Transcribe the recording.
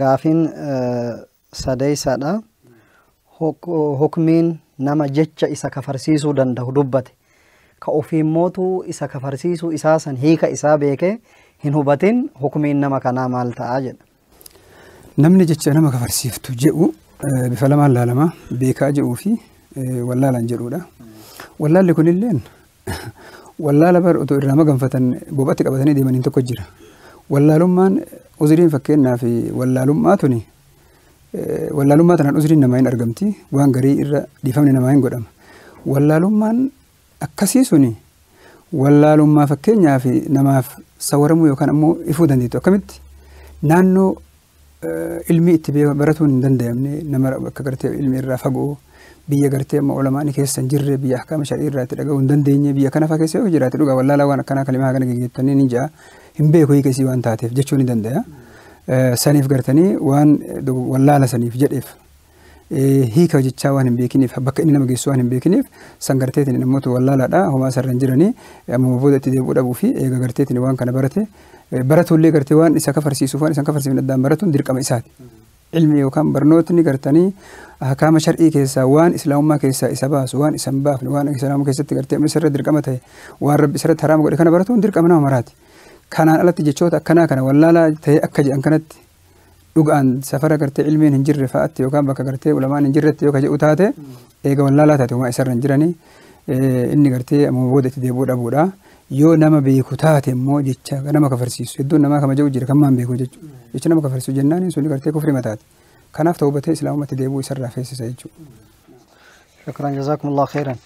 gaafiin sadeeysaadha hukmiin nama jecha isa kafarsiisuu danda'u dubbate ka ofiin mootuu isa kafarsiisuu isaa san hiika isaa beekee hin hubatin hukmiin nama kanaa maal ta'a jedha. Namni jecha nama kafarsiiftu jedhu bifa lamaan laalama beekaa jedhuu fi wallaalaan jedhuudha. Wallaalli kunilleen wallaala bara otoo irraa nama maganfatan bobatti qabatanii deemaniin tokko jira. Wallaalummaan uzriin fakkeenyaaf wallaalummaatuni wallaalummaa tanaan uzriin namaa hin argamti waan garii irra dhiifamni namaa hin godhama. Wallaalummaan akkasii suni wallaalummaa fakkeenyaaf namaaf sawaramuu yookaan ammoo ifuu dandeettu akkamitti naannoo ilmi itti baratuun hin danda'amne nama akka gartee ilmi irraa fagoo biyya gartee amma olamaan keessa hin jirre biyya akka masharii irraa itti dhaga'uu hin dandeenye biyya kana faa keessa yoo jiraate dhugaa wallaalaa waan akkanaa kalimaa kana geggeettanii ni ja'a. hin beeku hiikasii waan taateef jechuu ni danda'a. Saniif gartanii waan wallaala saniif jedheef hiika jechaa waan hin beekiniif bakka inni nama geessu waan hin beekiniif san garteetiin namoota wallaalaadha homaa sarran jiranii amma booda itti deebi'uu dhabuu fi eega garteetiin waan kana barate baratullee gartee waan isa kafarsiisuuf waan isan kafarsiifne addaan baratuun dirqama isaati. Ilmi yookaan barnootni gartanii akaama shar'ii keessaa waan islaamummaa keessaa isa baasu waan isan baafne waan islaamummaa keessatti gartee amma isarra dirqama ta'e waan rabbi isarratti haraama godhe kana baratuun dirqama nama maraati. كان على تجتشوت كنا كنا ولا لا تي أكج أن كانت لوج أن سفرة كرت علمي نجرب فأتي وكان بك كرت ولا ما نجرب تي وكج أتاه تي إيه ولا لا تاتي وما إسر نجرني إيه إني كرت موجودة تدي بورا بورا يو نما بيكو تاتي مو جتشا نما كفرسيس يدون نما كما جو جرب كمان بيكو جتشا جتشا نما كفرسيس جناني سولي كرت كفر متات كان أفتح وبتي إسلام ما تدي بو إسر رافيس سايجو شكرا جزاكم الله خيرا